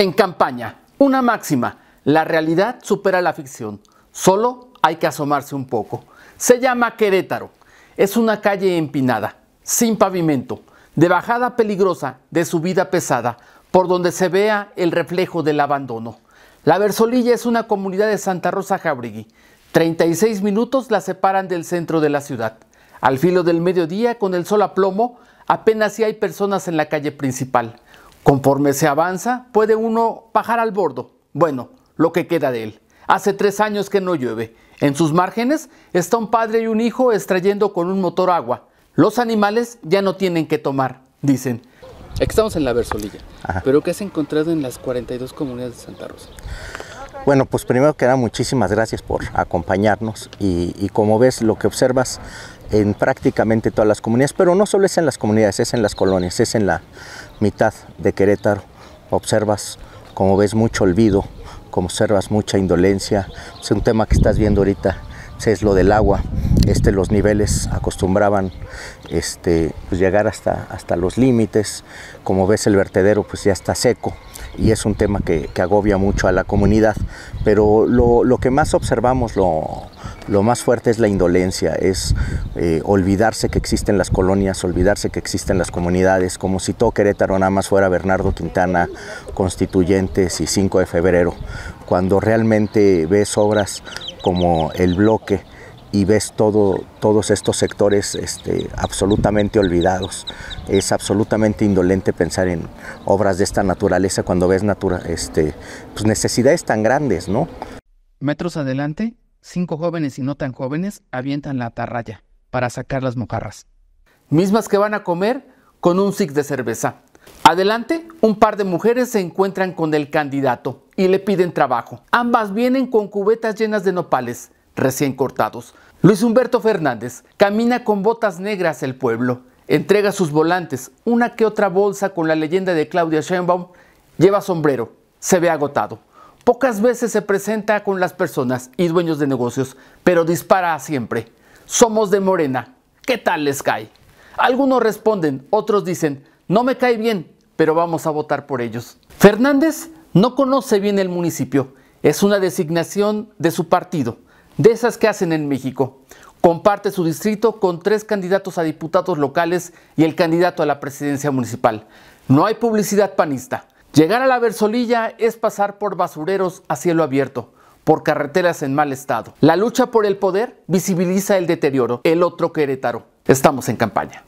En campaña, una máxima, la realidad supera la ficción, solo hay que asomarse un poco. Se llama Querétaro, es una calle empinada, sin pavimento, de bajada peligrosa, de subida pesada, por donde se vea el reflejo del abandono. La Versolilla es una comunidad de Santa Rosa Jabrigui, 36 minutos la separan del centro de la ciudad. Al filo del mediodía, con el sol a plomo, apenas si hay personas en la calle principal. Conforme se avanza, puede uno bajar al bordo, bueno, lo que queda de él. Hace tres años que no llueve. En sus márgenes está un padre y un hijo extrayendo con un motor agua. Los animales ya no tienen que tomar, dicen. Estamos en la Versolilla, pero ¿qué has encontrado en las 42 comunidades de Santa Rosa? Bueno, pues primero que nada, muchísimas gracias por acompañarnos y, como ves, lo que observas en prácticamente todas las comunidades, pero no solo es en las comunidades, es en las colonias, es en la mitad de Querétaro. Observas, como ves, mucho olvido, como observas mucha indolencia. Es un tema que estás viendo ahorita, es lo del agua. Este, los niveles acostumbraban este, pues llegar hasta, hasta los límites. Como ves, el vertedero pues ya está seco y es un tema que, que agobia mucho a la comunidad. Pero lo, lo que más observamos, lo, lo más fuerte es la indolencia, es eh, olvidarse que existen las colonias, olvidarse que existen las comunidades, como si todo Querétaro nada más fuera Bernardo Quintana, Constituyentes y 5 de febrero. Cuando realmente ves obras como El Bloque, y ves todo, todos estos sectores este, absolutamente olvidados. Es absolutamente indolente pensar en obras de esta naturaleza cuando ves natura, este, pues, necesidades tan grandes, ¿no? Metros adelante, cinco jóvenes y no tan jóvenes avientan la atarraya para sacar las mojarras. Mismas que van a comer con un zig de cerveza. Adelante, un par de mujeres se encuentran con el candidato y le piden trabajo. Ambas vienen con cubetas llenas de nopales recién cortados. Luis Humberto Fernández camina con botas negras el pueblo. Entrega sus volantes, una que otra bolsa con la leyenda de Claudia Sheinbaum, lleva sombrero, se ve agotado. Pocas veces se presenta con las personas y dueños de negocios, pero dispara siempre. Somos de Morena. ¿Qué tal les cae? Algunos responden, otros dicen, no me cae bien, pero vamos a votar por ellos. Fernández no conoce bien el municipio. Es una designación de su partido, de esas que hacen en México. Comparte su distrito con tres candidatos a diputados locales y el candidato a la presidencia municipal. No hay publicidad panista. Llegar a la Versolilla es pasar por basureros a cielo abierto, por carreteras en mal estado. La lucha por el poder visibiliza el deterioro. El otro Querétaro. Estamos en campaña.